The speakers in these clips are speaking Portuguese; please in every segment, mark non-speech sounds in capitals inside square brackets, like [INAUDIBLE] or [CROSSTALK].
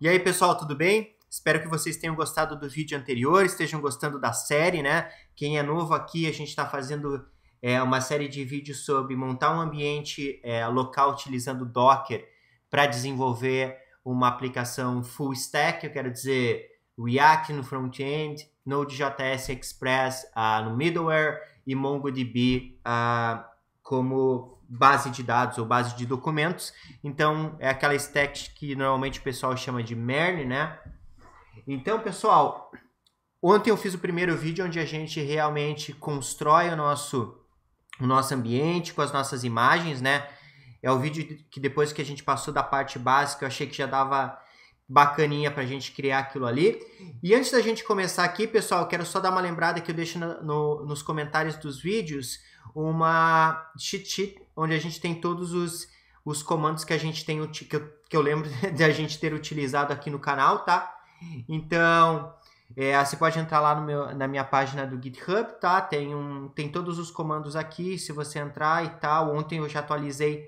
E aí, pessoal, tudo bem? Espero que vocês tenham gostado do vídeo anterior, estejam gostando da série, né? Quem é novo aqui, a gente está fazendo é, uma série de vídeos sobre montar um ambiente é, local utilizando Docker para desenvolver uma aplicação full stack, eu quero dizer React no front-end, Node.js Express uh, no middleware e MongoDB uh, como base de dados ou base de documentos. Então, é aquela stack que normalmente o pessoal chama de MERN, né? Então, pessoal, ontem eu fiz o primeiro vídeo onde a gente realmente constrói o nosso, o nosso ambiente com as nossas imagens, né? É o vídeo que depois que a gente passou da parte básica, eu achei que já dava bacaninha para a gente criar aquilo ali. E antes da gente começar aqui, pessoal, quero só dar uma lembrada que eu deixo no, no, nos comentários dos vídeos uma cheat sheet, onde a gente tem todos os, os comandos que a gente tem, que eu, que eu lembro [LAUGHS] a gente ter utilizado aqui no canal, tá? Então, é, você pode entrar lá meu, na minha página do GitHub, tá? Tem, um, tem todos os comandos aqui, se você entrar e tal. Ontem eu já atualizei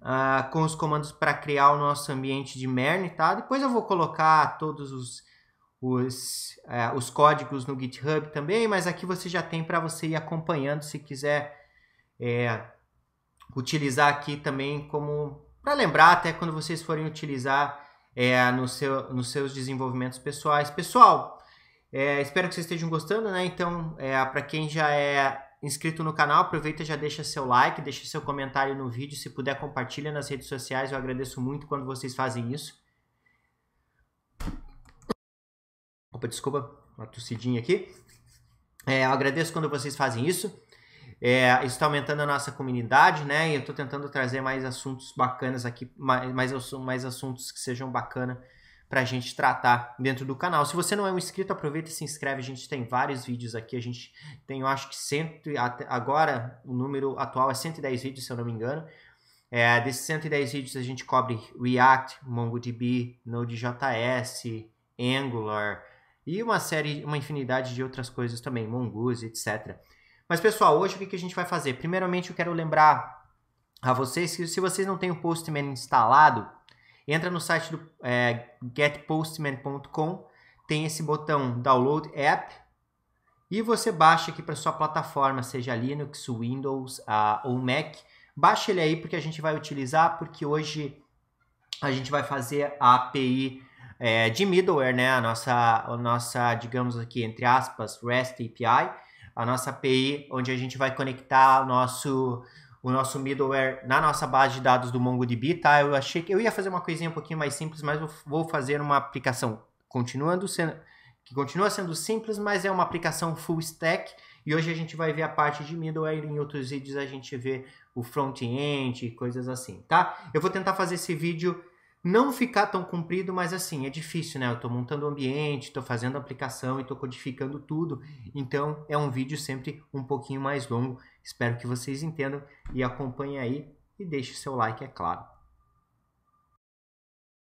uh, com os comandos para criar o nosso ambiente de Mern, tá? Depois eu vou colocar todos os, os, uh, os códigos no GitHub também, mas aqui você já tem para você ir acompanhando se quiser é, utilizar aqui também como para lembrar até quando vocês forem utilizar é, no seu, nos seus desenvolvimentos pessoais. Pessoal, é, espero que vocês estejam gostando, né? Então, é, para quem já é inscrito no canal, aproveita já deixa seu like, deixa seu comentário no vídeo, se puder compartilha nas redes sociais, eu agradeço muito quando vocês fazem isso. Opa, desculpa, uma tossidinha aqui. É, eu agradeço quando vocês fazem isso. É, isso está aumentando a nossa comunidade, né? E eu estou tentando trazer mais assuntos bacanas aqui, mais, mais, mais assuntos que sejam bacanas para a gente tratar dentro do canal. Se você não é um inscrito, aproveita e se inscreve. A gente tem vários vídeos aqui. A gente tem, eu acho que cento, agora o número atual é 110 vídeos, se eu não me engano. É, desses 110 vídeos a gente cobre React, MongoDB, Node.js, Angular e uma série, uma infinidade de outras coisas também, Mongoose, etc. Mas pessoal, hoje o que, a gente vai fazer? Primeiramente eu quero lembrar a vocês que se vocês não têm o Postman instalado, entra no site do é, getpostman.com, tem esse botão Download App e você baixa aqui para sua plataforma, seja Linux, Windows ah, ou Mac. Baixa ele aí porque a gente vai utilizar, porque hoje a gente vai fazer a API é, de middleware, né? A nossa, a nossa, digamos aqui, entre aspas, REST API a nossa API, onde a gente vai conectar nosso, o nosso middleware na nossa base de dados do MongoDB, tá? Eu achei que eu ia fazer uma coisinha um pouquinho mais simples, mas eu vou fazer uma aplicação continuando sendo, que continua sendo simples, mas é uma aplicação full stack. E hoje a gente vai ver a parte de middleware, em outros vídeos a gente vê o front-end e coisas assim, tá? Eu vou tentar fazer esse vídeo não ficar tão comprido, mas assim, é difícil, né? Eu estou montando o ambiente, estou fazendo a aplicação e estou codificando tudo. Então, é um vídeo sempre um pouquinho mais longo. Espero que vocês entendam e acompanhem aí e deixe seu like, é claro.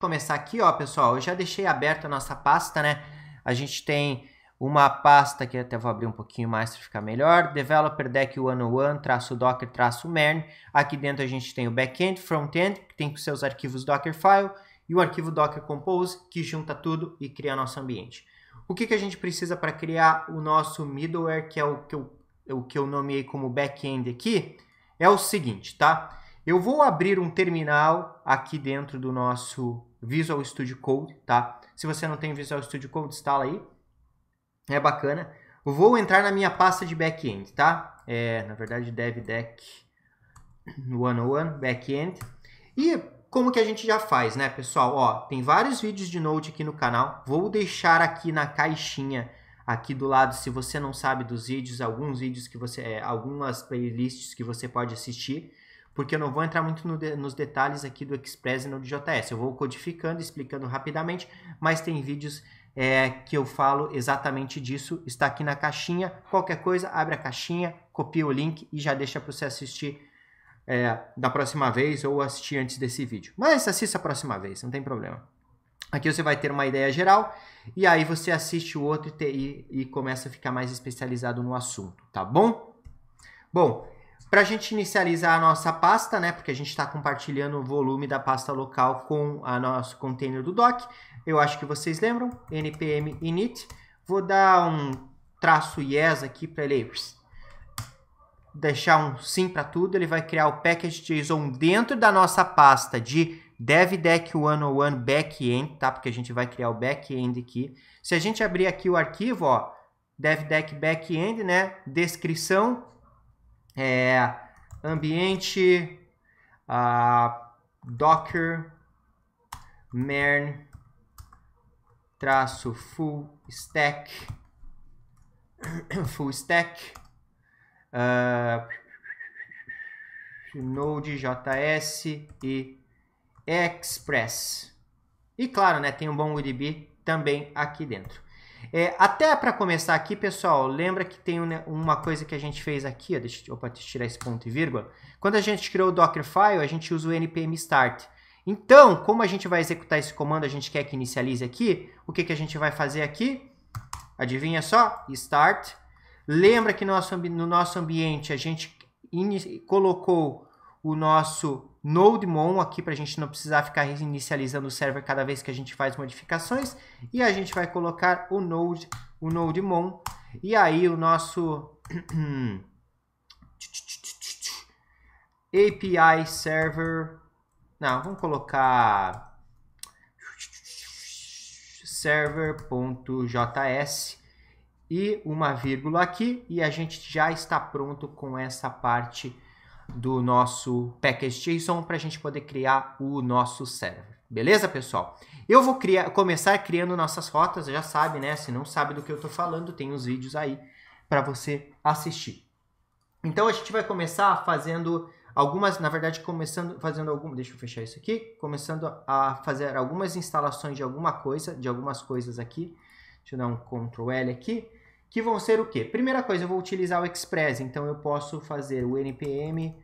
Vou começar aqui, ó, pessoal. Eu já deixei aberta a nossa pasta, né? A gente tem uma pasta que até vou abrir um pouquinho mais para ficar melhor, developer deck 101, traço docker, traço mern, aqui dentro a gente tem o backend, frontend, que tem seus arquivos dockerfile, e o arquivo docker compose, que junta tudo e cria nosso ambiente. O que, que a gente precisa para criar o nosso middleware, que é o que eu, o que eu nomeei como backend aqui, é o seguinte, tá? Eu vou abrir um terminal aqui dentro do nosso Visual Studio Code, tá? Se você não tem Visual Studio Code, instala aí. É bacana. Vou entrar na minha pasta de back-end, tá? É, na verdade, DevDeck 101 back-end. E como que a gente já faz, né, pessoal? Ó, tem vários vídeos de Node aqui no canal. Vou deixar aqui na caixinha aqui do lado, se você não sabe dos vídeos, alguns vídeos que você, é, algumas playlists que você pode assistir, porque eu não vou entrar muito no de, nos detalhes aqui do Express e no JS. Eu vou codificando, explicando rapidamente, mas tem vídeos é, que eu falo exatamente disso está aqui na caixinha. Qualquer coisa, abre a caixinha, copia o link e já deixa para você assistir é, da próxima vez ou assistir antes desse vídeo. Mas assista a próxima vez, não tem problema. Aqui você vai ter uma ideia geral e aí você assiste o outro e, te, e, e começa a ficar mais especializado no assunto, tá bom? Bom, para a gente inicializar a nossa pasta, né, porque a gente está compartilhando o volume da pasta local com o nosso container do doc, eu acho que vocês lembram, npm init, vou dar um traço yes aqui para ele deixar um sim para tudo, ele vai criar o package.json dentro da nossa pasta de DevDeck 101 backend, tá? Porque a gente vai criar o backend aqui. Se a gente abrir aqui o arquivo, ó, DevDeck backend, né? Descrição, é, ambiente uh, docker mern traço full stack [COUGHS] full stack uh, Node.js e Express. E claro, né, tem um bom UDB também aqui dentro. É, até para começar aqui, pessoal, lembra que tem uma coisa que a gente fez aqui, ó, deixa, opa, deixa eu tirar esse ponto e vírgula. Quando a gente criou o Dockerfile, a gente usa o npm start. Então, como a gente vai executar esse comando, a gente quer que inicialize aqui, o que, que a gente vai fazer aqui? Adivinha só? Start. Lembra que nosso, no nosso ambiente a gente colocou o nosso NodeMon aqui para a gente não precisar ficar reinicializando o server cada vez que a gente faz modificações. E a gente vai colocar o Node, o NodeMon. E aí o nosso API [CLEARS THROAT] Server... Não, vamos colocar server.js e uma vírgula aqui e a gente já está pronto com essa parte do nosso package.json para a gente poder criar o nosso server. Beleza, pessoal? Eu vou criar, começar criando nossas rotas, já sabe, né? Se não sabe do que eu estou falando, tem os vídeos aí para você assistir. Então a gente vai começar fazendo algumas, na verdade, começando fazendo algumas, deixa eu fechar isso aqui, começando a fazer algumas instalações de alguma coisa, de algumas coisas aqui. Deixa eu dar um Ctrl L aqui que vão ser o quê? Primeira coisa, eu vou utilizar o Express, então eu posso fazer o npm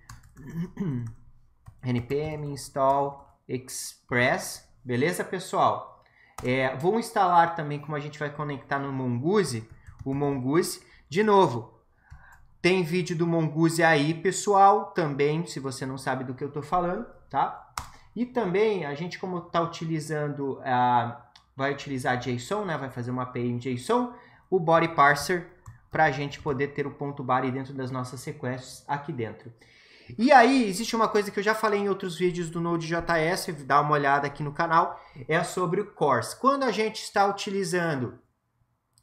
[CLEARS THROAT] npm install express, beleza, pessoal? É, vou instalar também, como a gente vai conectar no Mongoose, o Mongoose. De novo, tem vídeo do Mongoose aí, pessoal, também, se você não sabe do que eu estou falando, tá? E também, a gente como está utilizando, a, vai utilizar JSON, né? Vai fazer uma API em JSON, o body parser para a gente poder ter o ponto body dentro das nossas sequências aqui dentro. E aí, existe uma coisa que eu já falei em outros vídeos do Node.js, dá uma olhada aqui no canal, é sobre o cores. Quando a gente está utilizando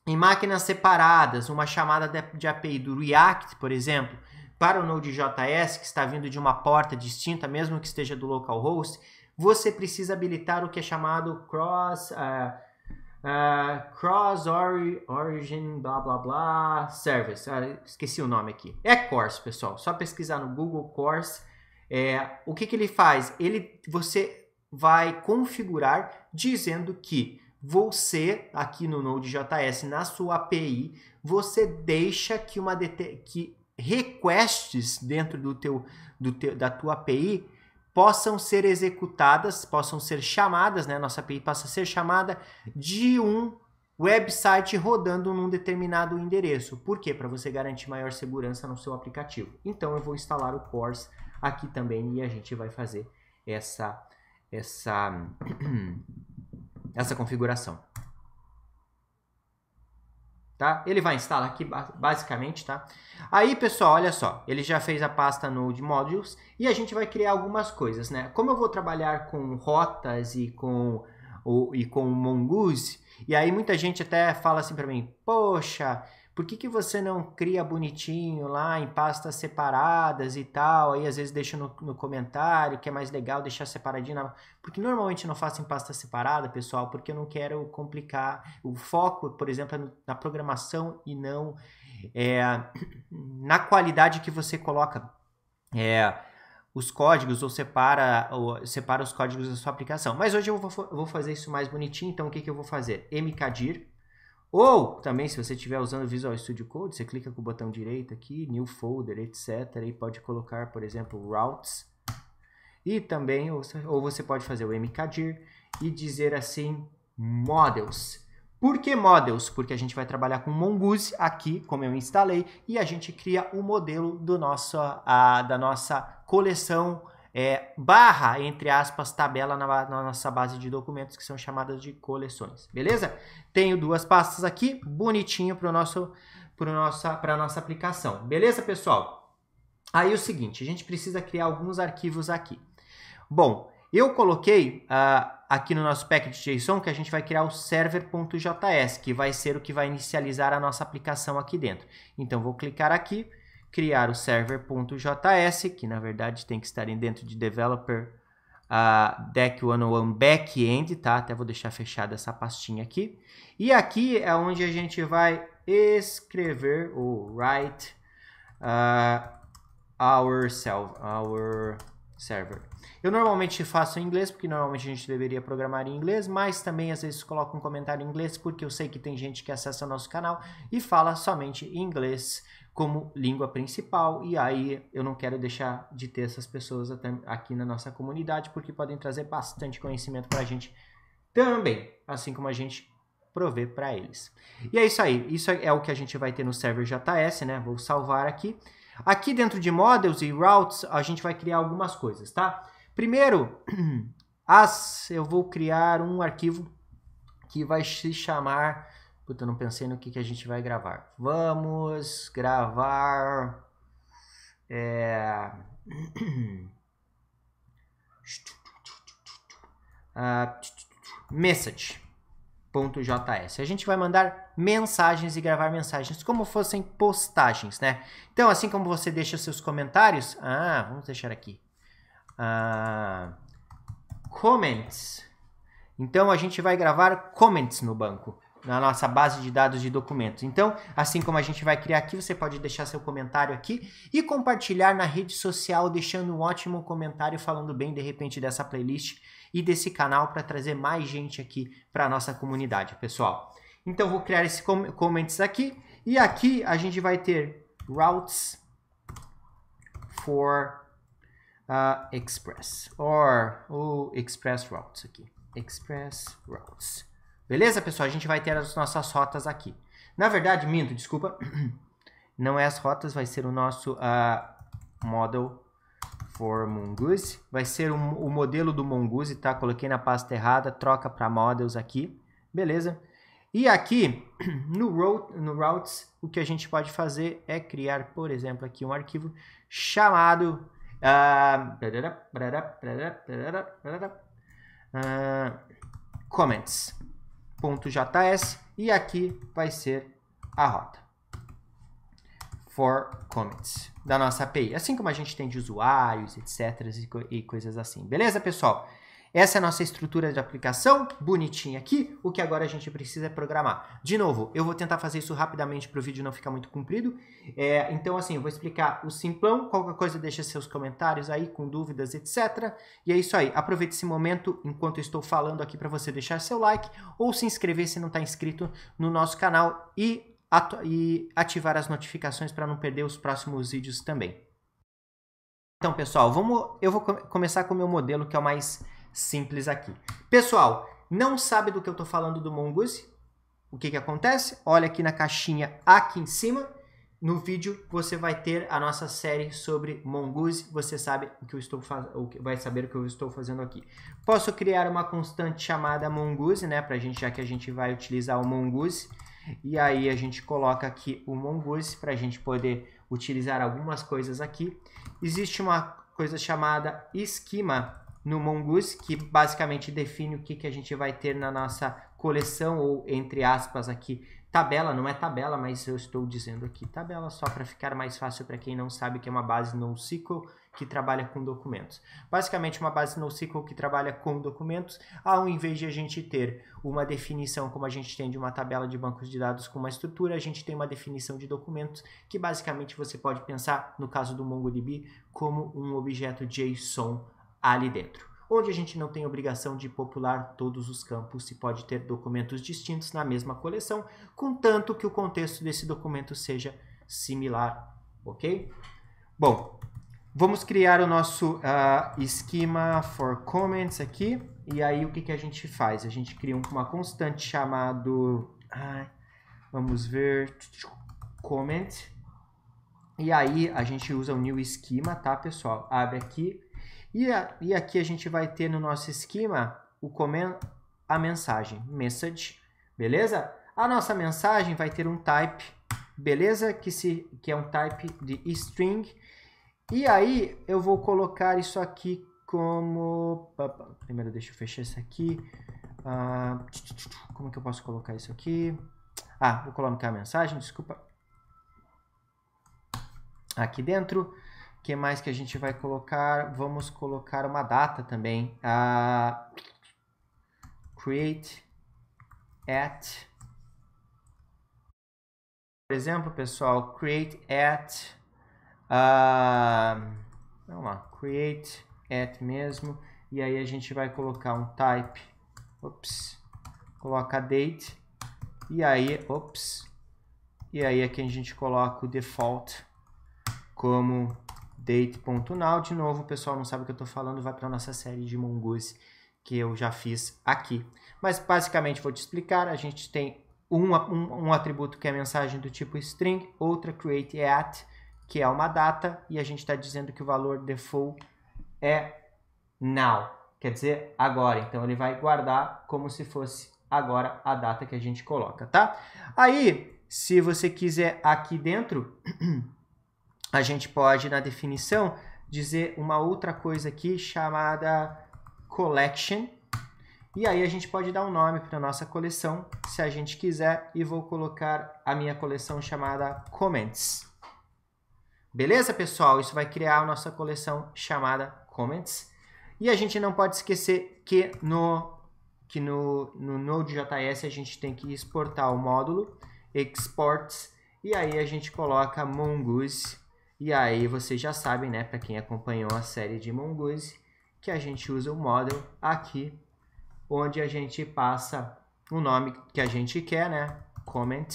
em máquinas separadas uma chamada de API do React, por exemplo, para o Node.js, que está vindo de uma porta distinta, mesmo que esteja do localhost, você precisa habilitar o que é chamado cross... Uh, Uh, cross Origin, blá blá blá, Service. Ah, esqueci o nome aqui. É Course, pessoal. Só pesquisar no Google Course. É, o que, que ele faz? Ele, você vai configurar dizendo que você, aqui no Node.js, na sua API, você deixa que uma que requests dentro do teu, do teu da tua API possam ser executadas, possam ser chamadas, né? Nossa API passa a ser chamada de um website rodando num determinado endereço. Por quê? Para você garantir maior segurança no seu aplicativo. Então eu vou instalar o Course aqui também e a gente vai fazer essa essa [CLEARS THROAT] essa configuração tá? Ele vai instalar aqui basicamente, tá? Aí, pessoal, olha só, ele já fez a pasta Node Modules e a gente vai criar algumas coisas, né? Como eu vou trabalhar com rotas e com o, e com o Mongoose, e aí muita gente até fala assim para mim, poxa, por que, que você não cria bonitinho lá em pastas separadas e tal? Aí às vezes deixa no, no comentário que é mais legal deixar separadinho. Na... Porque normalmente não faço em pasta separada, pessoal, porque eu não quero complicar. O foco, por exemplo, é na programação e não é, [CLEARS THROAT] na qualidade que você coloca. É, os códigos ou separa, ou separa os códigos da sua aplicação. Mas hoje eu vou, vou fazer isso mais bonitinho, então o que, que eu vou fazer? mkdir, ou também, se você estiver usando Visual Studio Code, você clica com o botão direito aqui, New Folder, etc. E pode colocar, por exemplo, Routes. E também, ou você pode fazer o mkdir e dizer assim, Models. Por que Models? Porque a gente vai trabalhar com Mongoose aqui, como eu instalei, e a gente cria o um modelo do nosso, a, da nossa coleção é, barra, entre aspas, tabela na, na, nossa base de documentos que são chamadas de coleções, beleza? Tenho duas pastas aqui, bonitinho para nosso, pro nossa, nossa aplicação, beleza, pessoal? Aí o seguinte, a gente precisa criar alguns arquivos aqui. Bom, eu coloquei uh, aqui no nosso package JSON que a gente vai criar o server.js, que vai ser o que vai inicializar a nossa aplicação aqui dentro. Então, vou clicar aqui, criar o server.js, que na verdade tem que estar dentro de developer uh, deck 101 backend, tá? Até vou deixar fechada essa pastinha aqui. E aqui é onde a gente vai escrever o write uh, our, self, our server. Eu normalmente faço em inglês, porque normalmente a gente deveria programar em inglês, mas também às vezes coloco um comentário em inglês, porque eu sei que tem gente que acessa o nosso canal e fala somente em inglês como língua principal, e aí eu não quero deixar de ter essas pessoas aqui na nossa comunidade, porque podem trazer bastante conhecimento para a gente também, assim como a gente provê para eles. E é isso aí, isso é o que a gente vai ter no server JS, né? Vou salvar aqui. Aqui dentro de models e routes, a gente vai criar algumas coisas, tá? Primeiro, [CLEARS THROAT] as, eu vou criar um arquivo que vai se chamar Puta, não pensei no que, que a gente vai gravar. Vamos gravar. É... Uh, [CLEARS THROAT] ah, message.js. A gente vai mandar mensagens e gravar mensagens como fossem postagens, né? Então, assim como você deixa seus comentários, ah, vamos deixar aqui. Uh, comments. Então a gente vai gravar comments no banco na nossa base de dados de documentos. Então, assim como a gente vai criar aqui, você pode deixar seu comentário aqui e compartilhar na rede social, deixando um ótimo comentário falando bem de repente dessa playlist e desse canal para trazer mais gente aqui para a nossa comunidade, pessoal. Então, vou criar esse com comments aqui e aqui a gente vai ter routes for uh, express or o express routes aqui, express routes. Beleza, pessoal? A gente vai ter as nossas rotas aqui. Na verdade, minto, desculpa. [CLEARS THROAT] Não é as rotas, vai ser o nosso uh, model for Mongoose. Vai ser um, o modelo do Mongoose, tá? Coloquei na pasta errada, troca para models aqui. Beleza? E aqui, [CLEARS THROAT] no, route, no routes, o que a gente pode fazer é criar, por exemplo, aqui um arquivo chamado... Uh, uh, comments. .js e aqui vai ser a rota for commits da nossa API, assim como a gente tem de usuários, etc e coisas assim. Beleza, pessoal? Essa é a nossa estrutura de aplicação, bonitinha aqui. O que agora a gente precisa é programar. De novo, eu vou tentar fazer isso rapidamente para o vídeo não ficar muito comprido. É, então, assim, eu vou explicar o simplão. Qualquer coisa, deixa seus comentários aí com dúvidas, etc. E é isso aí. Aproveite esse momento enquanto eu estou falando aqui para você deixar seu like ou se inscrever se não está inscrito no nosso canal e, e ativar as notificações para não perder os próximos vídeos também. Então, pessoal, vamos, eu vou começar com o meu modelo que é o mais simples aqui. Pessoal, não sabe do que eu estou falando do Mongoose? O que, que acontece? Olha aqui na caixinha aqui em cima. No vídeo você vai ter a nossa série sobre Mongoose. Você sabe o que eu estou vai saber o que eu estou fazendo aqui. Posso criar uma constante chamada Mongoose, né? Pra gente, já que a gente vai utilizar o Mongoose. E aí a gente coloca aqui o Mongoose para a gente poder utilizar algumas coisas aqui. Existe uma coisa chamada esquema no Mongoose, que basicamente define o que, que a gente vai ter na nossa coleção, ou entre aspas aqui, tabela, não é tabela, mas eu estou dizendo aqui tabela só para ficar mais fácil para quem não sabe que é uma base NoSQL que trabalha com documentos. Basicamente uma base NoSQL que trabalha com documentos, ao invés de a gente ter uma definição como a gente tem de uma tabela de bancos de dados com uma estrutura, a gente tem uma definição de documentos que basicamente você pode pensar, no caso do MongoDB, como um objeto JSON ali dentro. Onde a gente não tem obrigação de popular todos os campos, se pode ter documentos distintos na mesma coleção, contanto que o contexto desse documento seja similar, ok? Bom, vamos criar o nosso uh, esquema for comments aqui. E aí, o que, que a gente faz? A gente cria uma constante chamado... vamos ver... Comment. E aí, a gente usa o new esquema, tá, pessoal? Abre aqui, e, a, e aqui a gente vai ter no nosso esquema o comen a mensagem, message, beleza? A nossa mensagem vai ter um type, beleza? Que, se, que é um type de string. E aí eu vou colocar isso aqui como... Primeiro deixa eu fechar isso aqui. Ah, como que eu posso colocar isso aqui? Ah, vou colocar a mensagem, desculpa. Aqui dentro que mais que a gente vai colocar? Vamos colocar uma data também. Uh, create at. Por exemplo, pessoal, create at. Uh, vamos lá, create at mesmo. E aí a gente vai colocar um type. Ops. Coloca date. E aí, ops. E aí aqui a gente coloca o default como date.now. De novo, o pessoal não sabe o que eu estou falando, vai para a nossa série de mongoose que eu já fiz aqui. Mas basicamente vou te explicar, a gente tem um, um, um atributo que é mensagem do tipo string, outra create at, que é uma data, e a gente está dizendo que o valor default é now, quer dizer agora. Então ele vai guardar como se fosse agora a data que a gente coloca, tá? Aí, se você quiser aqui dentro [CLEARS THROAT] a gente pode, na definição, dizer uma outra coisa aqui chamada collection. E aí a gente pode dar um nome para a nossa coleção, se a gente quiser, e vou colocar a minha coleção chamada comments. Beleza, pessoal? Isso vai criar a nossa coleção chamada comments. E a gente não pode esquecer que no que no, no Node.js a gente tem que exportar o módulo exports e aí a gente coloca mongoose e aí vocês já sabem, né, para quem acompanhou a série de Mongoose, que a gente usa o model aqui, onde a gente passa o nome que a gente quer, né? Comment.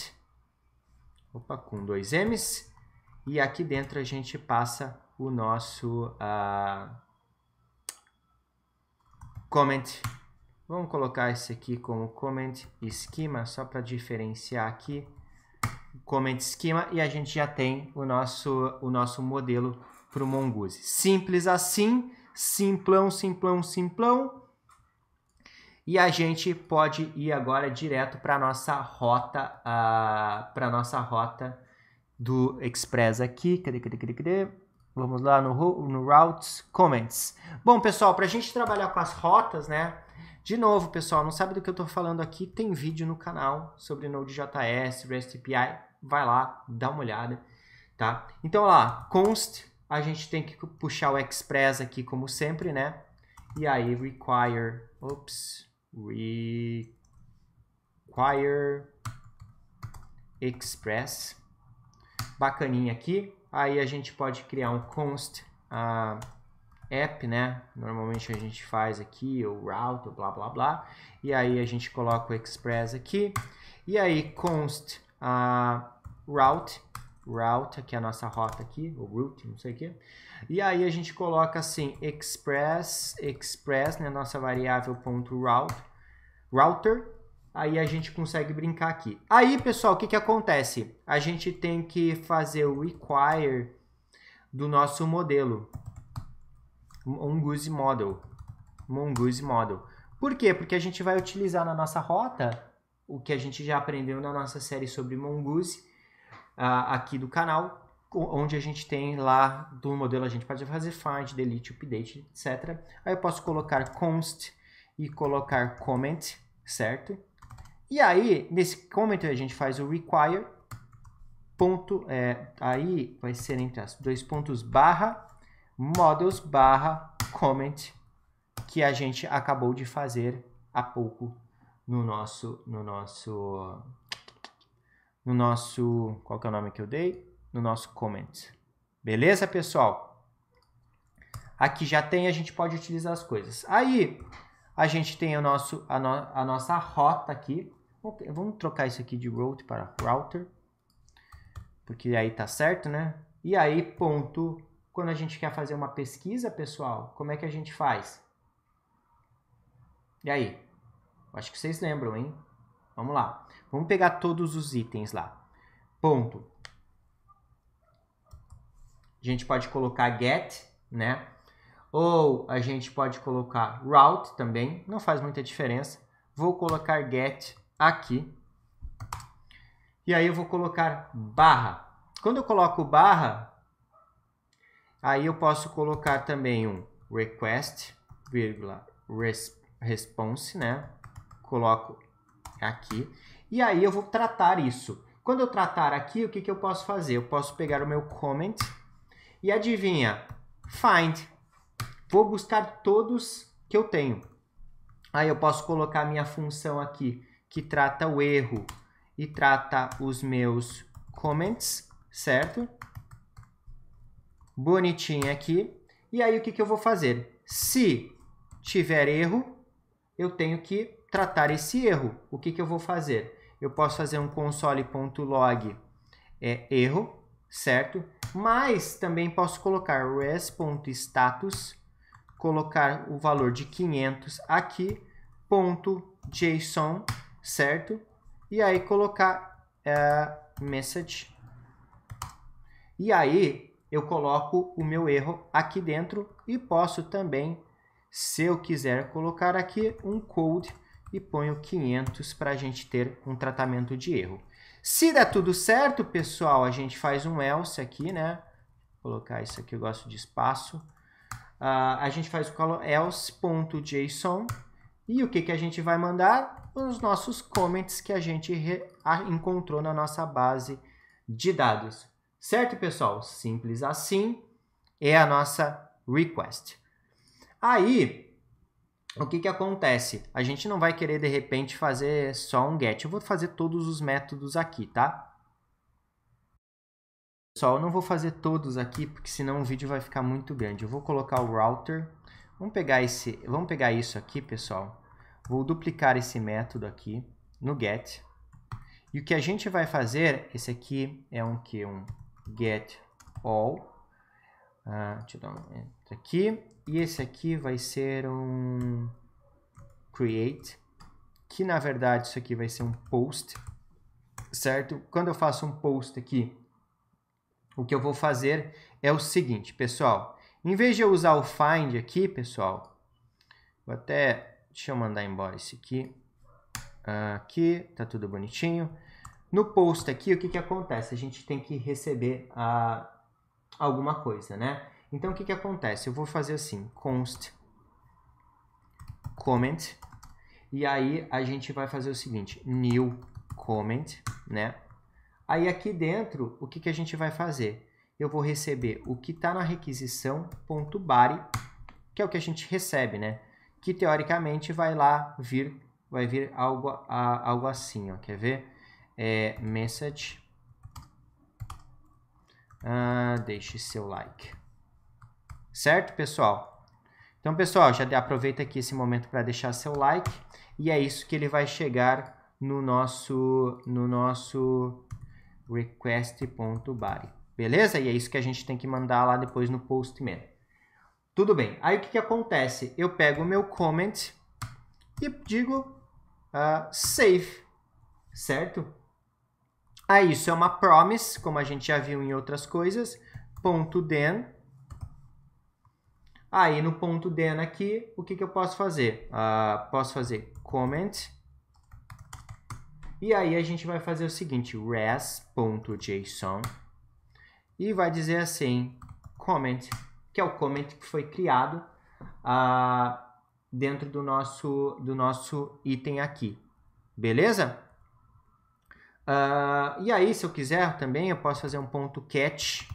Opa, com dois M's. E aqui dentro a gente passa o nosso uh, comment. Vamos colocar esse aqui como comment esquema, só para diferenciar aqui comment schema e a gente já tem o nosso, o nosso modelo para o Mongoose. Simples assim, simplão, simplão, simplão. E a gente pode ir agora direto para a nossa rota, uh, para nossa rota do Express aqui. Cadê, cadê, cadê, cadê? Vamos lá no, no Routes Comments. Bom, pessoal, para a gente trabalhar com as rotas, né? De novo, pessoal, não sabe do que eu estou falando aqui? Tem vídeo no canal sobre Node.js, REST API, vai lá, dá uma olhada, tá? Então, olha lá, const, a gente tem que puxar o express aqui como sempre, né? E aí, require, ops, require express, bacaninha aqui. Aí a gente pode criar um const uh, app, né? Normalmente a gente faz aqui o route, blá blá blá. E aí a gente coloca o express aqui. E aí const uh, route, route, aqui é a nossa rota aqui, ou route, não sei o quê. E aí a gente coloca assim, express, express, né, nossa variável ponto route, router, aí a gente consegue brincar aqui. Aí, pessoal, o que, que acontece? A gente tem que fazer o require do nosso modelo, mongoose model, mongoose model. Por quê? Porque a gente vai utilizar na nossa rota o que a gente já aprendeu na nossa série sobre mongoose, aqui do canal, onde a gente tem lá do modelo a gente pode fazer find, delete, update, etc. Aí eu posso colocar const e colocar comment, certo? E aí, nesse comment a gente faz o require, ponto, é, aí vai ser entre as dois pontos, barra, models, barra, comment, que a gente acabou de fazer há pouco no nosso, no nosso no nosso, qual que é o nome que eu dei? No nosso comment. Beleza, pessoal? Aqui já tem, a gente pode utilizar as coisas. Aí, a gente tem o nosso, a, no, a nossa rota aqui. Vamos trocar isso aqui de route para router, porque aí tá certo, né? E aí, ponto. Quando a gente quer fazer uma pesquisa, pessoal, como é que a gente faz? E aí? Acho que vocês lembram, hein? Vamos lá. Vamos pegar todos os itens lá. Ponto. A gente pode colocar get, né? Ou a gente pode colocar route também, não faz muita diferença. Vou colocar get aqui. E aí eu vou colocar barra. Quando eu coloco barra, aí eu posso colocar também um request, vírgula, response, né? Coloco aqui. E aí eu vou tratar isso. Quando eu tratar aqui, o que, que eu posso fazer? Eu posso pegar o meu comment e adivinha? Find. Vou buscar todos que eu tenho. Aí eu posso colocar a minha função aqui que trata o erro e trata os meus comments, certo? Bonitinho aqui. E aí o que, que eu vou fazer? Se tiver erro, eu tenho que tratar esse erro. O que, que eu vou fazer? Eu posso fazer um console.log é, erro, certo? Mas também posso colocar res.status, colocar o valor de 500 aqui, ponto .json, certo? E aí colocar é, message. E aí eu coloco o meu erro aqui dentro e posso também, se eu quiser, colocar aqui um code e ponho 500 para a gente ter um tratamento de erro. Se der tudo certo, pessoal, a gente faz um else aqui, né? Vou colocar isso aqui, eu gosto de espaço. Uh, a gente faz o colo else.json e o que, que a gente vai mandar? Os nossos comments que a gente encontrou na nossa base de dados. Certo, pessoal? Simples assim é a nossa request. Aí, o que, que acontece? A gente não vai querer, de repente, fazer só um get. Eu vou fazer todos os métodos aqui, tá? Pessoal, eu não vou fazer todos aqui, porque senão o vídeo vai ficar muito grande. Eu vou colocar o router. Vamos pegar, esse, vamos pegar isso aqui, pessoal. Vou duplicar esse método aqui no get. E o que a gente vai fazer, esse aqui é um que? Um get all. Ah, deixa eu dar um aqui. E esse aqui vai ser um create, que na verdade isso aqui vai ser um post, certo? Quando eu faço um post aqui, o que eu vou fazer é o seguinte, pessoal. Em vez de eu usar o find aqui, pessoal, vou até, deixa eu mandar embora esse aqui. Aqui, tá tudo bonitinho. No post aqui, o que, que acontece? A gente tem que receber a, alguma coisa, né? Então, o que, que acontece? Eu vou fazer assim, const comment, e aí a gente vai fazer o seguinte, new comment, né? Aí aqui dentro, o que, que a gente vai fazer? Eu vou receber o que está na requisição ponto body, que é o que a gente recebe, né? Que teoricamente vai lá vir, vai vir algo, a, algo assim, ó, quer ver? É, message, ah, deixe seu like. Certo, pessoal? Então, pessoal, já aproveita aqui esse momento para deixar seu like e é isso que ele vai chegar no nosso no nosso request.body. Beleza? E é isso que a gente tem que mandar lá depois no Postman. Tudo bem. Aí o que, que acontece? Eu pego o meu comment e digo uh, save, certo? Aí isso é uma promise, como a gente já viu em outras coisas, ponto then, Aí no ponto den aqui, o que, que eu posso fazer? Uh, posso fazer comment. E aí a gente vai fazer o seguinte, res.json. E vai dizer assim, comment, que é o comment que foi criado uh, dentro do nosso, do nosso item aqui. Beleza? Uh, e aí, se eu quiser também, eu posso fazer um ponto catch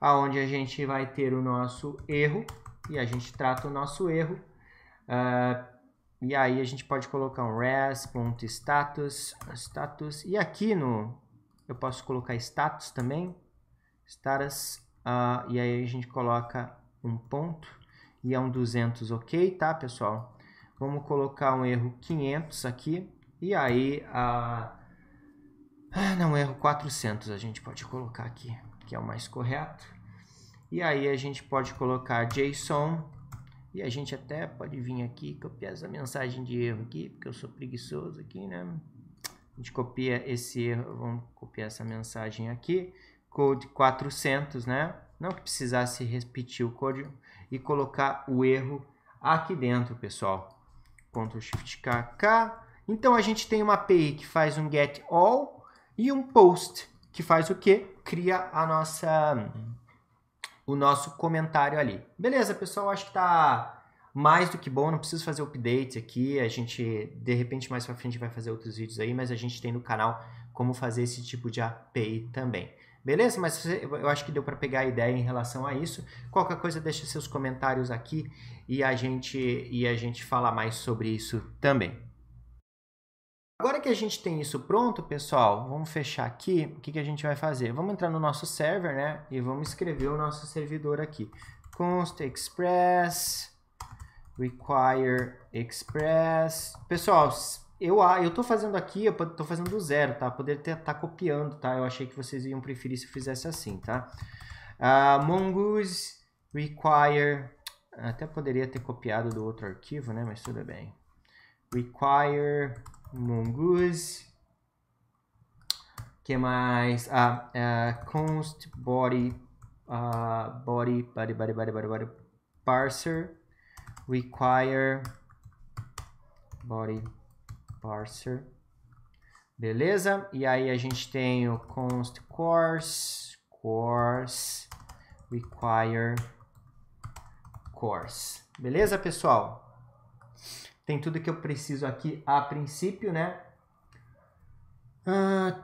aonde a gente vai ter o nosso erro e a gente trata o nosso erro. Uh, e aí a gente pode colocar um res.status, status, e aqui no, eu posso colocar status também, status, uh, e aí a gente coloca um ponto, e é um 200 ok, tá pessoal? Vamos colocar um erro 500 aqui, e aí, uh, não, erro 400 a gente pode colocar aqui, que é o mais correto. E aí a gente pode colocar JSON e a gente até pode vir aqui copiar essa mensagem de erro aqui, porque eu sou preguiçoso aqui, né? A gente copia esse erro, vamos copiar essa mensagem aqui, code 400, né? Não que precisasse repetir o código e colocar o erro aqui dentro, pessoal. Ctrl Shift K, K. Então a gente tem uma API que faz um get all e um post que faz o que Cria a nossa o nosso comentário ali. Beleza, pessoal, acho que tá mais do que bom, não preciso fazer update aqui, a gente de repente mais para frente vai fazer outros vídeos aí, mas a gente tem no canal como fazer esse tipo de API também. Beleza? Mas eu acho que deu para pegar a ideia em relação a isso. Qualquer coisa deixa seus comentários aqui e a gente e a gente fala mais sobre isso também. Agora que a gente tem isso pronto, pessoal, vamos fechar aqui. O que, que a gente vai fazer? Vamos entrar no nosso server, né? E vamos escrever o nosso servidor aqui. const express require express. Pessoal, eu, eu tô fazendo aqui, eu tô fazendo do zero, tá? Poder estar tá copiando, tá? Eu achei que vocês iam preferir se eu fizesse assim, tá? Uh, mongoose require... Até poderia ter copiado do outro arquivo, né? Mas tudo bem. Require mongoose. que mais? Ah, é, const body, ah, body, body, body, body, body, body, parser, require, body, parser. Beleza? E aí a gente tem o const course, course, require, course. Beleza, pessoal? Tem tudo que eu preciso aqui a princípio, né? Ah,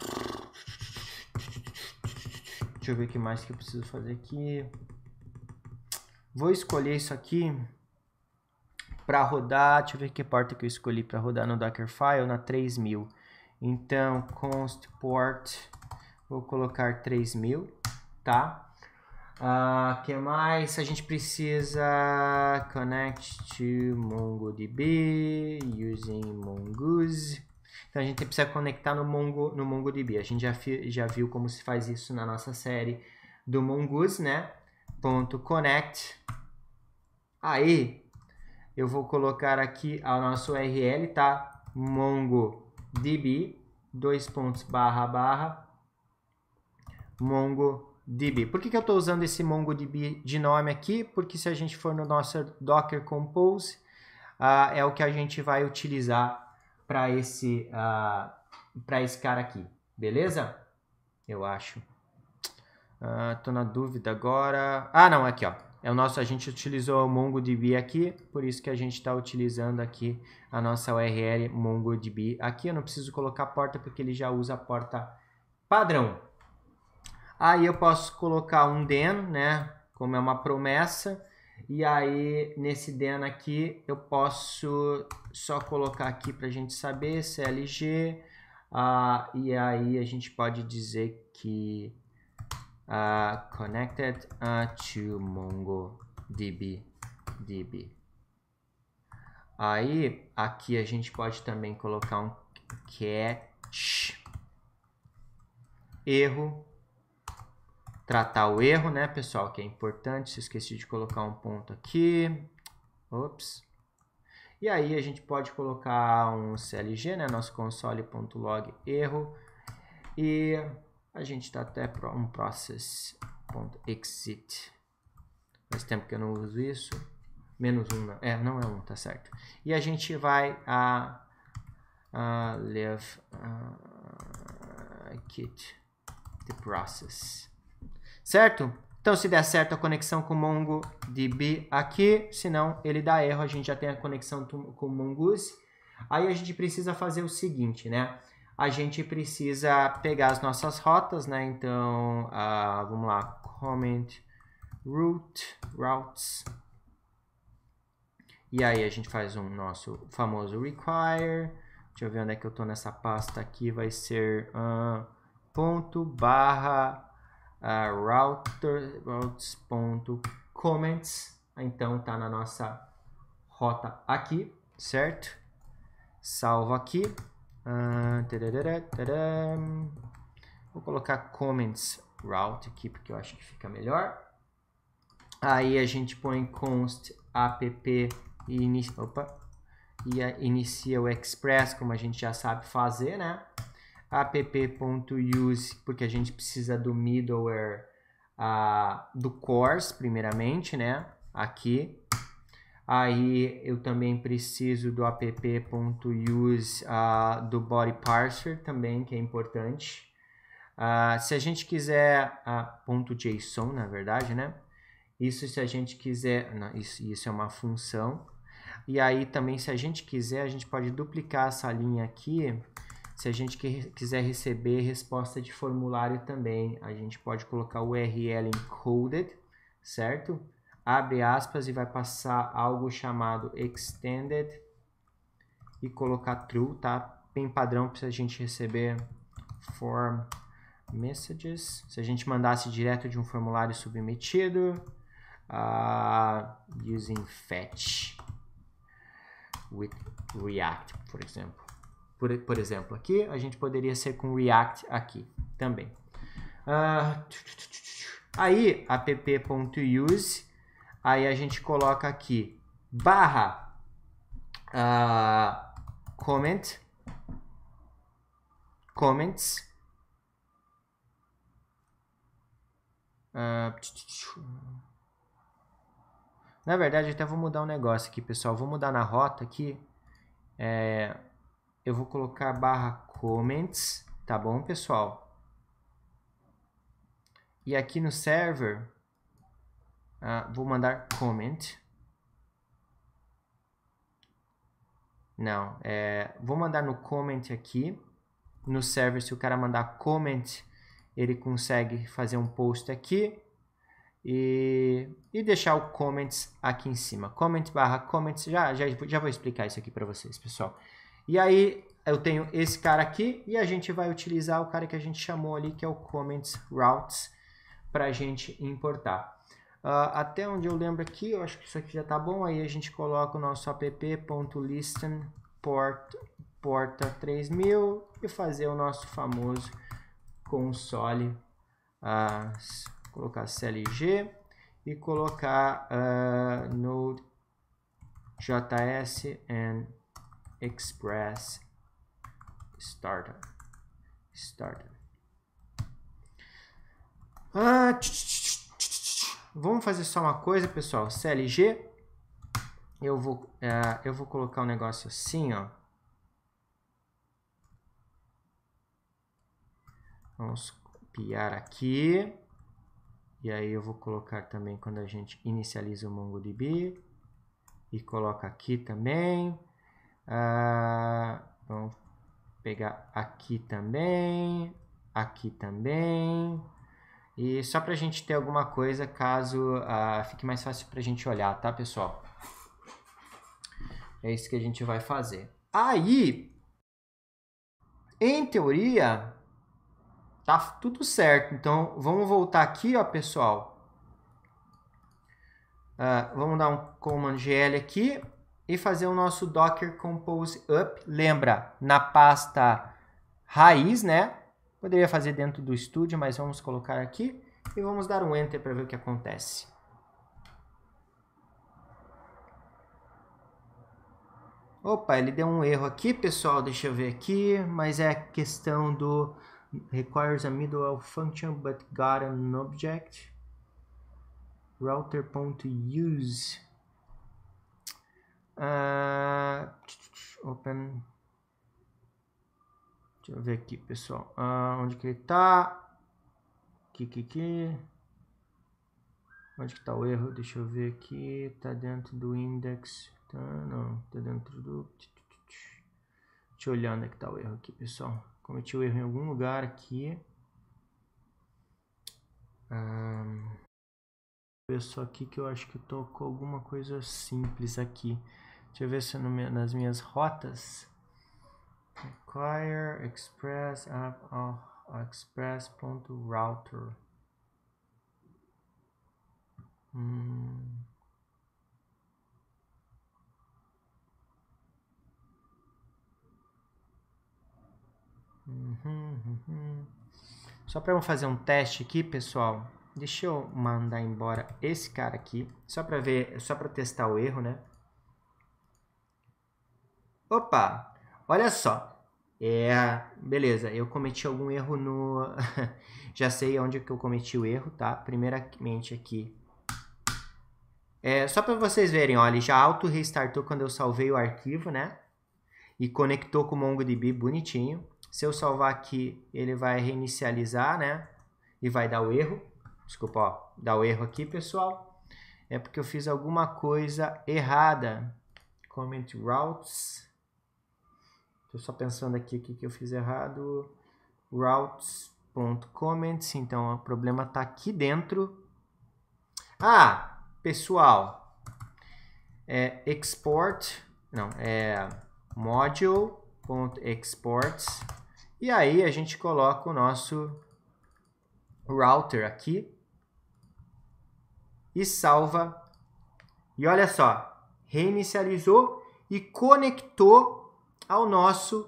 deixa eu ver o que mais que eu preciso fazer aqui. Vou escolher isso aqui para rodar. Deixa eu ver que porta que eu escolhi para rodar no Dockerfile, na 3000. Então, const port, vou colocar 3000, tá? O uh, ah, que mais? A gente precisa connect to MongoDB using mongoose. Então a gente precisa conectar no, Mongo, no MongoDB. A gente já, fi, já viu como se faz isso na nossa série do mongoose, né? Ponto .connect. Aí eu vou colocar aqui a nossa URL, tá? MongoDB, dois pontos, barra, barra, mongo MongoDB. Por que, que eu estou usando esse MongoDB de nome aqui? Porque se a gente for no nosso Docker Compose, uh, é o que a gente vai utilizar para esse, uh, esse cara aqui, beleza? Eu acho. Estou uh, ah, na dúvida agora. Ah, não, aqui, ó. É o nosso, a gente utilizou o MongoDB aqui, por isso que a gente está utilizando aqui a nossa URL MongoDB. Aqui eu não preciso colocar a porta porque ele já usa a porta padrão, Aí eu posso colocar um den, né? Como é uma promessa. E aí, nesse den aqui, eu posso só colocar aqui para a gente saber, CLG. É uh, ah, e aí, a gente pode dizer que uh, connected uh, to MongoDB. DB. Aí, aqui a gente pode também colocar um catch. Erro tratar o erro, né, pessoal, que é importante. Se esqueci de colocar um ponto aqui. Ops. E aí a gente pode colocar um CLG, né, nosso console.log erro. E a gente está até um process.exit. Faz tempo que eu não uso isso. Menos um, não. é, não é um, tá certo. E a gente vai a, a live kit the process certo? Então, se der certo a conexão com MongoDB aqui, senão ele dá erro, a gente já tem a conexão com Mongoose. Aí a gente precisa fazer o seguinte, né? A gente precisa pegar as nossas rotas, né? Então, uh, vamos lá, comment root routes. E aí a gente faz um nosso famoso require. Deixa eu ver onde é que eu estou nessa pasta aqui, vai ser uh, ponto barra uh, router, Então tá na nossa rota aqui, certo? Salvo aqui. Uh, tararara, Vou colocar comments route aqui porque eu acho que fica melhor. Aí a gente põe const app e, inicia, opa, e inicia o express, como a gente já sabe fazer, né? app.use, porque a gente precisa do middleware ah, do course, primeiramente, né? Aqui. Aí eu também preciso do app.use ah, do body parser também, que é importante. Ah, se a gente quiser ponto .json, na verdade, né? Isso se a gente quiser, não, isso, isso é uma função. E aí também se a gente quiser, a gente pode duplicar essa linha aqui se a gente quiser receber resposta de formulário também, a gente pode colocar o URL encoded, certo? Abre aspas e vai passar algo chamado extended e colocar true, tá? Bem padrão para a gente receber form messages. Se a gente mandasse direto de um formulário submetido, uh, using fetch with React, por exemplo por, por exemplo, aqui. A gente poderia ser com React aqui também. Uh, aí, app.use, aí a gente coloca aqui barra uh, comment, comments, uh, na verdade, até vou mudar um negócio aqui, pessoal. Vou mudar na rota aqui. É, eu vou colocar barra comments, tá bom, pessoal? E aqui no server, ah, vou mandar comment. Não, é, vou mandar no comment aqui. No server, se o cara mandar comment, ele consegue fazer um post aqui. E, e, deixar o comments aqui em cima. Comment barra comments, já, já, já vou explicar isso aqui para vocês, pessoal. E aí eu tenho esse cara aqui e a gente vai utilizar o cara que a gente chamou ali, que é o comments routes, para a gente importar. Uh, até onde eu lembro aqui, eu acho que isso aqui já tá bom, aí a gente coloca o nosso app.listen port, porta 3000 e fazer o nosso famoso console, uh, colocar CLG e colocar uh, node and Express Starter. Starter. Ah, Vamos fazer só uma coisa, pessoal. CLG. Eu vou, é, eu vou colocar um negócio assim, ó. Vamos copiar aqui. E aí eu vou colocar também quando a gente inicializa o MongoDB. E coloca aqui também. Ah, vamos pegar aqui também, aqui também. E só para a gente ter alguma coisa, caso ah, fique mais fácil para a gente olhar, tá, pessoal? É isso que a gente vai fazer. Aí, em teoria, tá tudo certo. Então, vamos voltar aqui, ó, pessoal. Ah, vamos dar um Command GL aqui e fazer o nosso Docker Compose Up. Lembra, na pasta raiz, né? Poderia fazer dentro do estúdio, mas vamos colocar aqui e vamos dar um Enter para ver o que acontece. Opa, ele deu um erro aqui, pessoal, deixa eu ver aqui, mas é questão do requires a middleware function but got an object router.use Uh, open. Deixa eu ver aqui, pessoal. Uh, onde que ele tá? Aqui, aqui, aqui. Onde que tá o erro? Deixa eu ver aqui. Tá dentro do index. Tá, não, tá dentro do... Deixa eu olhar onde é que tá o erro aqui, pessoal. Cometi o erro em algum lugar aqui. Ah, um, só aqui que eu acho que eu tô com alguma coisa simples aqui. Deixa eu ver se no, nas minhas rotas. require Express App oh, Express.router. Hum. Uhum, uhum. Só para eu fazer um teste aqui, pessoal. Deixa eu mandar embora esse cara aqui, só para ver, só para testar o erro, né? Opa, olha só. É, beleza, eu cometi algum erro no. [LAUGHS] Já sei onde que eu cometi o erro, tá? Primeiramente aqui. É, só para vocês verem, olha, ele já auto restartou quando eu salvei o arquivo, né? E conectou com o MongoDB bonitinho. Se eu salvar aqui, ele vai reinicializar, né? E vai dar o erro. Desculpa, ó, dá o erro aqui, pessoal. É porque eu fiz alguma coisa errada. Comment routes. Estou só pensando aqui o que, que eu fiz errado. Routes.comments. Então, o problema está aqui dentro. Ah, pessoal. É export. Não, é module.exports. E aí a gente coloca o nosso router aqui. E salva. E olha só. Reinicializou e conectou ao nosso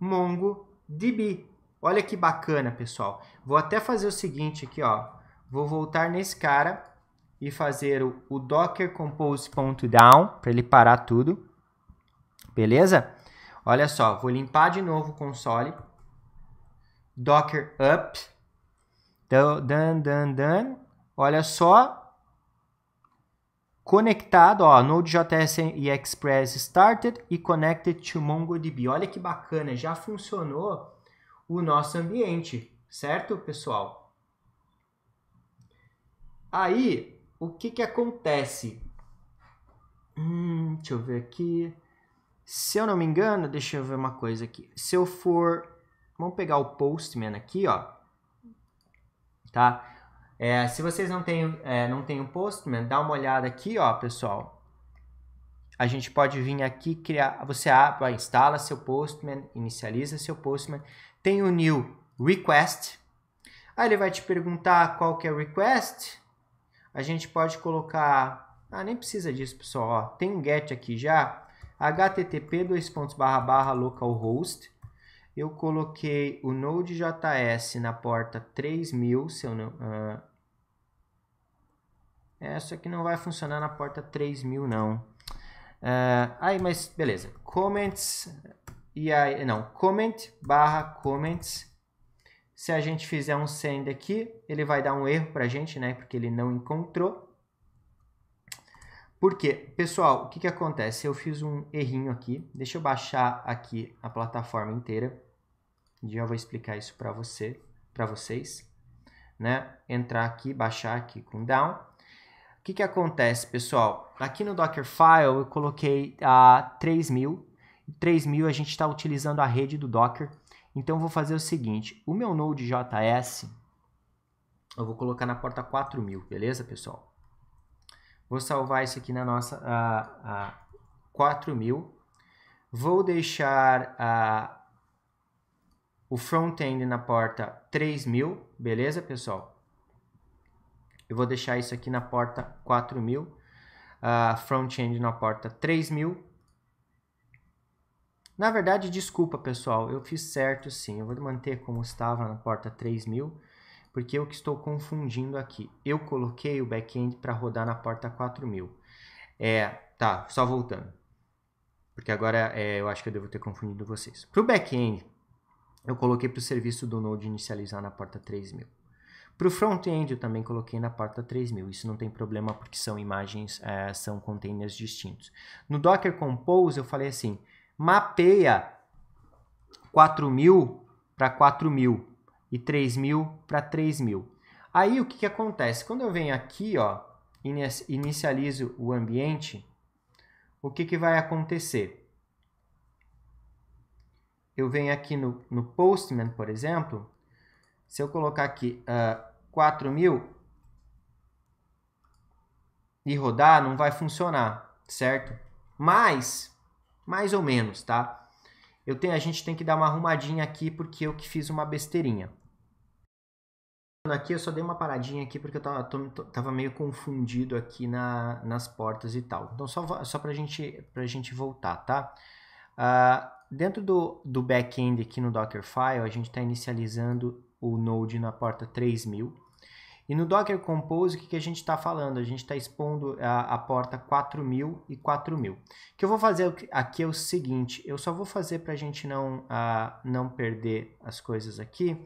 MongoDB. Olha que bacana, pessoal. Vou até fazer o seguinte aqui, ó. Vou voltar nesse cara e fazer o, o docker compose.down para ele parar tudo. Beleza? Olha só, vou limpar de novo o console. Docker up. Dan, então, dan, dan, dan. Olha só, conectado, ó, Node.js e Express started e connected to MongoDB. Olha que bacana, já funcionou o nosso ambiente, certo, pessoal? Aí, o que que acontece? Hum, deixa eu ver aqui. Se eu não me engano, deixa eu ver uma coisa aqui. Se eu for, vamos pegar o Postman aqui, ó. Tá? É, se vocês não têm, é, não têm um Postman, dá uma olhada aqui, ó, pessoal. A gente pode vir aqui criar. Você abre, instala seu Postman, inicializa seu Postman. Tem o new request. Aí ele vai te perguntar qual que é o request. A gente pode colocar. Ah, nem precisa disso, pessoal. Ó, tem um get aqui já. http://localhost eu coloquei o Node.js na porta 3000, se eu não... Uh, essa aqui não vai funcionar na porta 3000, não. Uh, aí, mas beleza. Comments, e aí, não, comment barra comments. Se a gente fizer um send aqui, ele vai dar um erro para a gente, né? Porque ele não encontrou. Porque, pessoal, o que, que acontece? Eu fiz um errinho aqui. Deixa eu baixar aqui a plataforma inteira. Já vou explicar isso para você, para vocês, né? Entrar aqui, baixar aqui com down. O que que acontece, pessoal? Aqui no Dockerfile eu coloquei a 3000. 3000 a gente está utilizando a rede do Docker. Então eu vou fazer o seguinte, o meu Node JS eu vou colocar na porta 4000, beleza, pessoal? Vou salvar isso aqui na nossa a, a 4000. Vou deixar a o front-end na porta 3.000, beleza, pessoal? Eu vou deixar isso aqui na porta 4.000. Uh, ah, front-end na porta 3.000. Na verdade, desculpa, pessoal, eu fiz certo sim. Eu vou manter como estava na porta 3.000, porque eu que estou confundindo aqui. Eu coloquei o back-end para rodar na porta 4.000. É, tá, só voltando. Porque agora é, eu acho que eu devo ter confundido vocês. Para o back-end, eu coloquei para o serviço do Node inicializar na porta 3000. Para o front-end eu também coloquei na porta 3000, isso não tem problema porque são imagens, é, são containers distintos. No Docker Compose eu falei assim, mapeia 4000 para 4000 e 3000 para 3000. Aí o que, que acontece? Quando eu venho aqui, ó, inicializo o ambiente, o que, que vai acontecer? eu venho aqui no, no Postman, por exemplo, se eu colocar aqui uh, ah, 4000 e rodar, não vai funcionar, certo? Mas, mais ou menos, tá? Eu tenho, a gente tem que dar uma arrumadinha aqui porque eu que fiz uma besteirinha. Aqui eu só dei uma paradinha aqui porque eu tava, tô, tava meio confundido aqui na, nas portas e tal. Então só, só pra, gente, pra gente voltar, tá? Uh, Dentro do, do back-end aqui no Dockerfile, a gente está inicializando o Node na porta 3000. E no Docker Compose, o que, que a gente está falando? A gente está expondo a, a, porta 4000 e 4000. O que eu vou fazer aqui é o seguinte, eu só vou fazer para a gente não, uh, não perder as coisas aqui,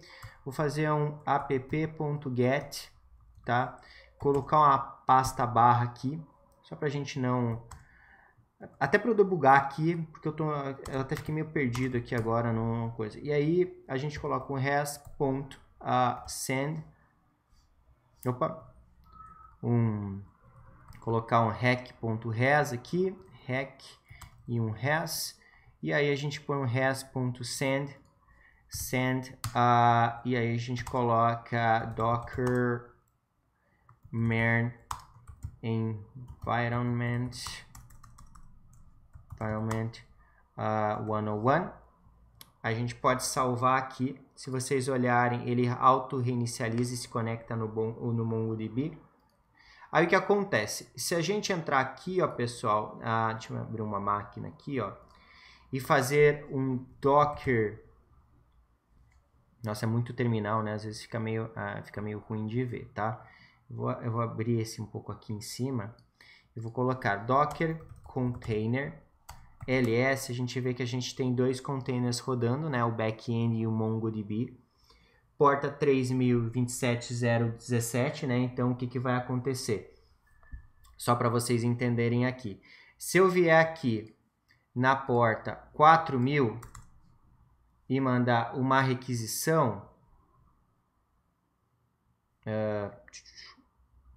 vou fazer um app.get, tá? colocar uma pasta barra aqui, só para a gente não até para eu debugar aqui, porque eu, tô, eu até fiquei meio perdido aqui agora numa coisa. E aí a gente coloca um res.send. Opa! Um, colocar um rec.res aqui, rec e um res. E aí a gente põe um res.send, send, uh, e aí a gente coloca docker merge environment Environment uh, 101. A gente pode salvar aqui. Se vocês olharem, ele auto-reinicializa e se conecta no, bom, no MongoDB. Aí o que acontece? Se a gente entrar aqui, ó, pessoal, ah, deixa eu abrir uma máquina aqui, ó, e fazer um docker. Nossa, é muito terminal, né? Às vezes fica meio, ah, fica meio ruim de ver, tá? Eu vou, eu vou abrir esse um pouco aqui em cima. Eu vou colocar docker container ls, a gente vê que a gente tem dois containers rodando, né, o backend e o MongoDB. Porta 3027.017, né? Então o que, que vai acontecer? Só para vocês entenderem aqui. Se eu vier aqui na porta 4000 e mandar uma requisição, uh,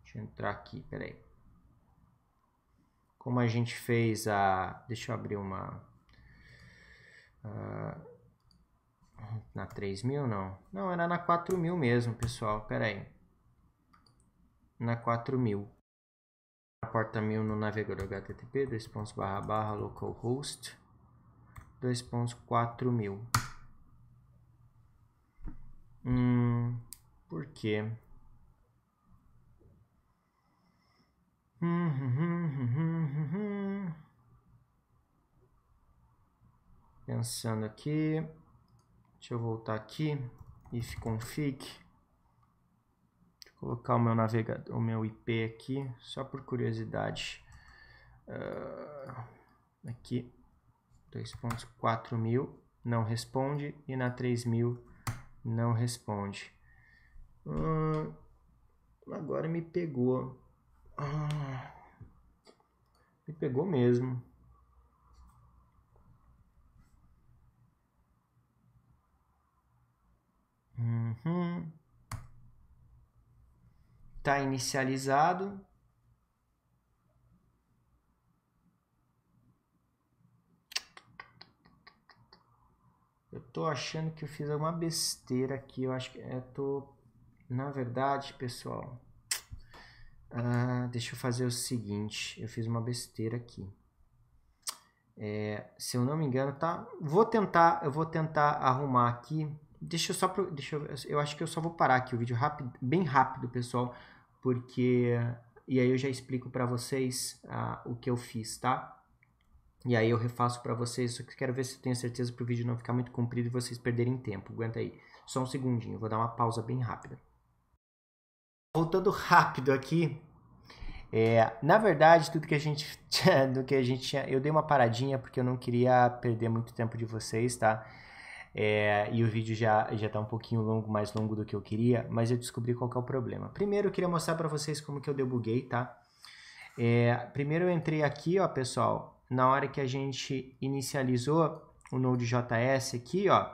deixa eu entrar aqui, peraí como a gente fez a. Deixa eu abrir uma. Uh, na 3000 não. Não, era na 4000 mesmo, pessoal. Pera aí. Na 4000. A porta 1000 no navegador HTTP, dois pontos barra barra localhost, dois pontos 4000. Hum, por quê? pensando aqui. Deixa eu voltar aqui. ifconfig. Vou colocar o meu navegador, o meu IP aqui, só por curiosidade. Uh, aqui. 2.4000, mil não responde e na 3000 não responde. Ah, agora me pegou. Ah, me pegou mesmo. Uhum. Tá inicializado. Eu tô achando que eu fiz alguma besteira aqui. Eu acho que é, eu tô. Na verdade, pessoal. Ah, deixa eu fazer o seguinte. Eu fiz uma besteira aqui. É, se eu não me engano, tá. Vou tentar. Eu vou tentar arrumar aqui Deixa eu só. Pro, deixa eu, eu acho que eu só vou parar aqui o vídeo rápido, bem rápido, pessoal, porque. E aí eu já explico para vocês uh, o que eu fiz, tá? E aí eu refaço para vocês, só que quero ver se eu tenho certeza para o vídeo não ficar muito comprido e vocês perderem tempo. Aguenta aí, só um segundinho, vou dar uma pausa bem rápida. Voltando rápido aqui, é, na verdade tudo que a gente [LAUGHS] do que a gente tinha, eu dei uma paradinha porque eu não queria perder muito tempo de vocês, tá? É, e o vídeo já já está um pouquinho longo, mais longo do que eu queria, mas eu descobri qual é o problema. Primeiro eu queria mostrar para vocês como que eu debuguei, tá? É, primeiro eu entrei aqui, ó, pessoal, na hora que a gente inicializou o Node.js aqui, ó,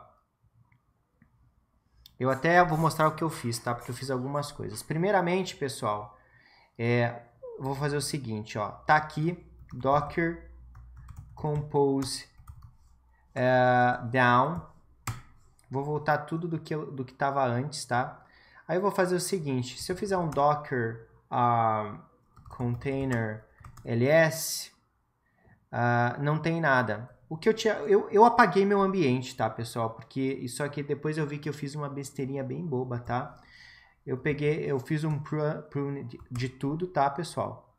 eu até vou mostrar o que eu fiz, tá? Porque eu fiz algumas coisas. Primeiramente, pessoal, é, vou fazer o seguinte, ó, tá aqui, docker compose uh, down, Vou voltar tudo do que eu, do que estava antes, tá? Aí eu vou fazer o seguinte, se eu fizer um docker uh, container ls, uh, ah, não tem nada. O que eu tinha, eu, eu apaguei meu ambiente, tá, pessoal? Porque isso aqui depois eu vi que eu fiz uma besteirinha bem boba, tá? Eu peguei, eu fiz um prune de tudo, tá, pessoal?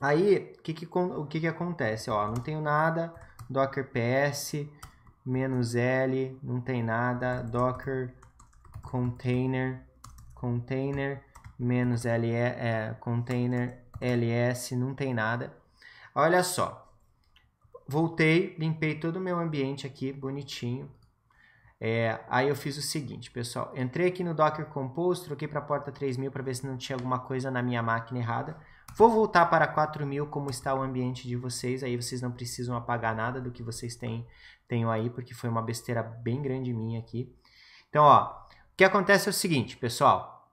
Aí, que que, o que, que acontece? Ó, não tenho nada, docker ps, menos L, não tem nada, docker container, container, menos L, é, container ls, não tem nada. Olha só, voltei, limpei todo o meu ambiente aqui, bonitinho. É, aí eu fiz o seguinte, pessoal, entrei aqui no Docker Compose, troquei para a porta 3000 para ver se não tinha alguma coisa na minha máquina errada. Vou voltar para 4000 como está o ambiente de vocês, aí vocês não precisam apagar nada do que vocês têm tenho aí, porque foi uma besteira bem grande minha aqui. Então, ó, o que acontece é o seguinte, pessoal.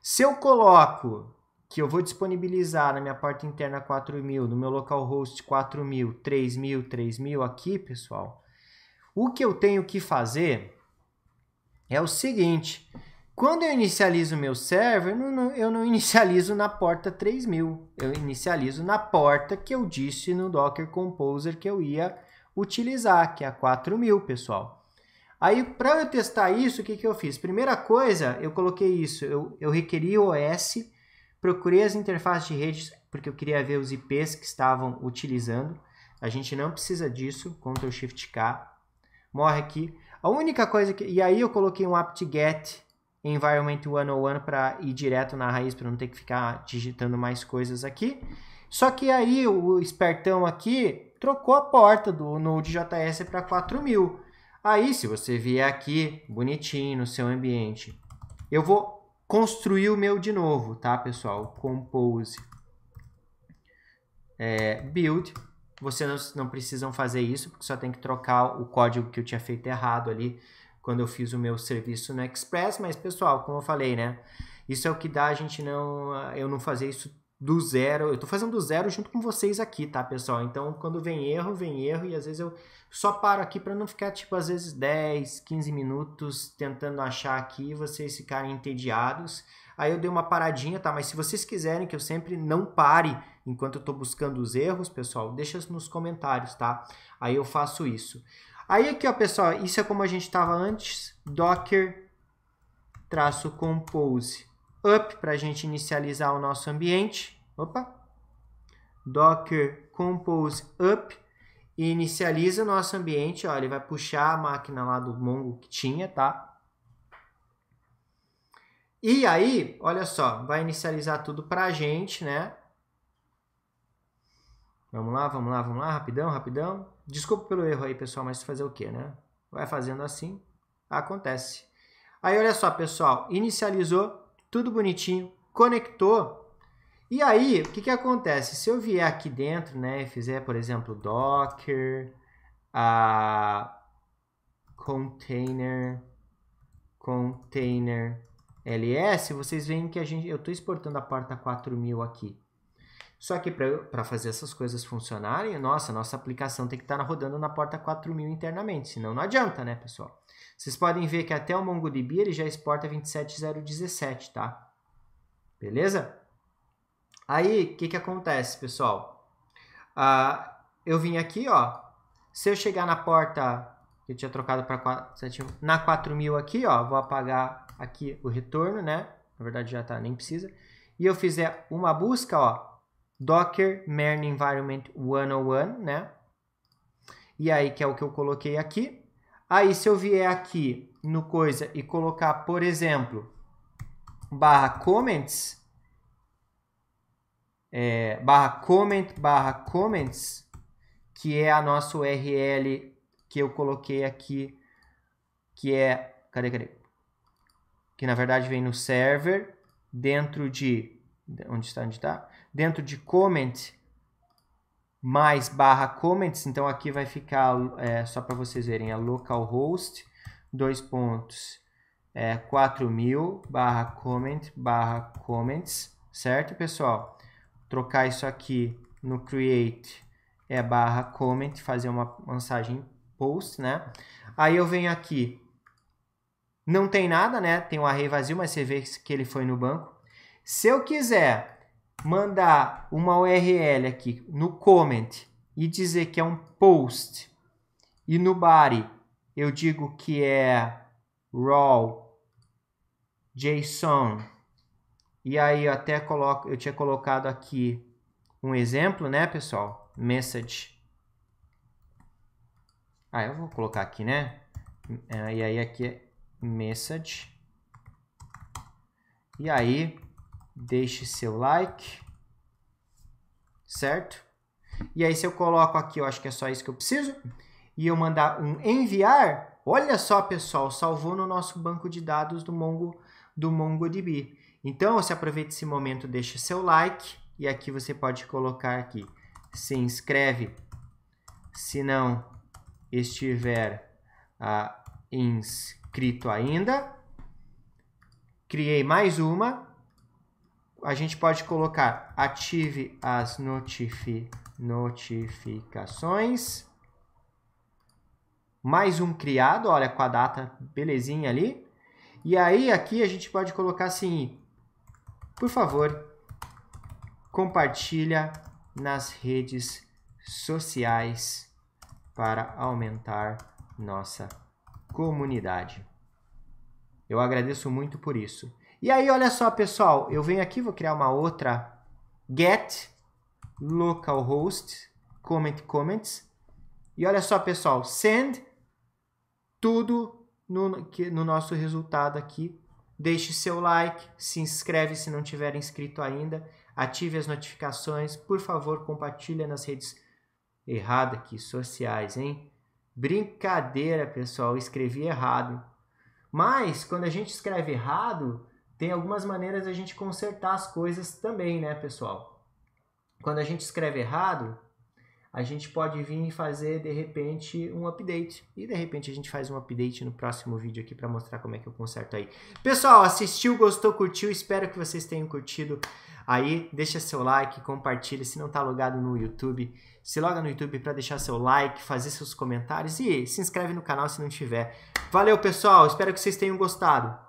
Se eu coloco que eu vou disponibilizar na minha porta interna 4000, no meu localhost 4000, 3000, 3000 aqui, pessoal, o que eu tenho que fazer é o seguinte, quando eu inicializo o meu server, eu não inicializo na porta 3000, eu inicializo na porta que eu disse no Docker Composer que eu ia utilizar, que é a 4.000, pessoal. Aí, para eu testar isso, o que, que eu fiz? Primeira coisa, eu coloquei isso, eu, eu requeri o OS, procurei as interfaces de redes, porque eu queria ver os IPs que estavam utilizando. A gente não precisa disso, Ctrl Shift K, morre aqui. A única coisa que... E aí eu coloquei um apt-get environment 101 para ir direto na raiz, para não ter que ficar digitando mais coisas aqui. Só que aí o espertão aqui trocou a porta do Node.js para 4000. Aí, se você vier aqui, bonitinho, no seu ambiente, eu vou construir o meu de novo, tá, pessoal? Compose. É, build. Vocês não, não precisam fazer isso, porque só tem que trocar o código que eu tinha feito errado ali quando eu fiz o meu serviço no Express. Mas, pessoal, como eu falei, né? Isso é o que dá a gente não... Eu não fazer isso do zero. Eu estou fazendo do zero junto com vocês aqui, tá, pessoal? Então, quando vem erro, vem erro e às vezes eu só paro aqui para não ficar tipo às vezes 10, 15 minutos tentando achar aqui e vocês ficarem entediados. Aí eu dei uma paradinha, tá? Mas se vocês quiserem que eu sempre não pare enquanto eu estou buscando os erros, pessoal, deixa nos comentários, tá? Aí eu faço isso. Aí aqui, ó, pessoal, isso é como a gente estava antes, docker traço compose up para a gente inicializar o nosso ambiente. Opa! Docker compose up e inicializa o nosso ambiente. Ó, ele vai puxar a máquina lá do Mongo que tinha, tá? E aí, olha só, vai inicializar tudo para a gente, né? Vamos lá, vamos lá, vamos lá, rapidão, rapidão. Desculpa pelo erro aí, pessoal, mas fazer o quê, né? Vai fazendo assim, acontece. Aí, olha só, pessoal, inicializou, tudo bonitinho, conectou. E aí, o que, que acontece? Se eu vier aqui dentro, né, e fizer, por exemplo, docker, a container, container ls, vocês veem que a gente, eu estou exportando a porta 4000 aqui. Só que para fazer essas coisas funcionarem, nossa, nossa aplicação tem que estar tá rodando na porta 4000 internamente, senão não adianta, né, pessoal? Vocês podem ver que até o MongoDB ele já exporta 27017, tá? Beleza? Aí, o que, que acontece, pessoal? Ah, eu vim aqui, ó. Se eu chegar na porta que eu tinha trocado para na 4000 aqui, ó, vou apagar aqui o retorno, né? Na verdade já tá, nem precisa. E eu fizer uma busca, ó, Docker Mern Environment 101, né? E aí, que é o que eu coloquei aqui. Aí, se eu vier aqui no coisa e colocar, por exemplo, barra comments, é, barra comment, barra comments, que é a nossa URL que eu coloquei aqui, que é, cadê, cadê? Que na verdade vem no server, dentro de, onde está, onde está? dentro de comment mais barra comments, então aqui vai ficar, é, só para vocês verem, a é localhost, dois pontos, é, 4000 barra comment barra comments, certo pessoal? Trocar isso aqui no create é barra comment, fazer uma mensagem post, né? Aí eu venho aqui, não tem nada, né? Tem um array vazio, mas você vê que ele foi no banco. Se eu quiser mandar uma URL aqui no comment e dizer que é um post e no body eu digo que é raw JSON e aí eu até coloco eu tinha colocado aqui um exemplo né pessoal message ah eu vou colocar aqui né ah, e aí aqui é message e aí deixe seu like, certo? E aí se eu coloco aqui, eu acho que é só isso que eu preciso, e eu mandar um enviar, olha só pessoal, salvou no nosso banco de dados do, Mongo, do MongoDB. Então você aproveita esse momento, deixa seu like, e aqui você pode colocar aqui, se inscreve, se não estiver ah, inscrito ainda. Criei mais uma, a gente pode colocar ative as notifi notificações. Mais um criado, olha, com a data belezinha ali. E aí aqui a gente pode colocar assim, por favor, compartilha nas redes sociais para aumentar nossa comunidade. Eu agradeço muito por isso. E aí, olha só, pessoal, eu venho aqui, vou criar uma outra get localhost comment comments. E olha só, pessoal, send tudo no, no nosso resultado aqui. Deixe seu like, se inscreve se não tiver inscrito ainda, ative as notificações, por favor, compartilha nas redes errada aqui, sociais, hein? Brincadeira, pessoal, escrevi errado. Mas quando a gente escreve errado, tem algumas maneiras a gente consertar as coisas também, né, pessoal? Quando a gente escreve errado, a gente pode vir e fazer de repente um update. E de repente a gente faz um update no próximo vídeo aqui para mostrar como é que eu conserto aí. Pessoal, assistiu, gostou, curtiu? Espero que vocês tenham curtido aí. Deixa seu like, compartilha se não tá logado no YouTube. Se loga no YouTube para deixar seu like, fazer seus comentários e se inscreve no canal se não tiver. Valeu, pessoal. Espero que vocês tenham gostado.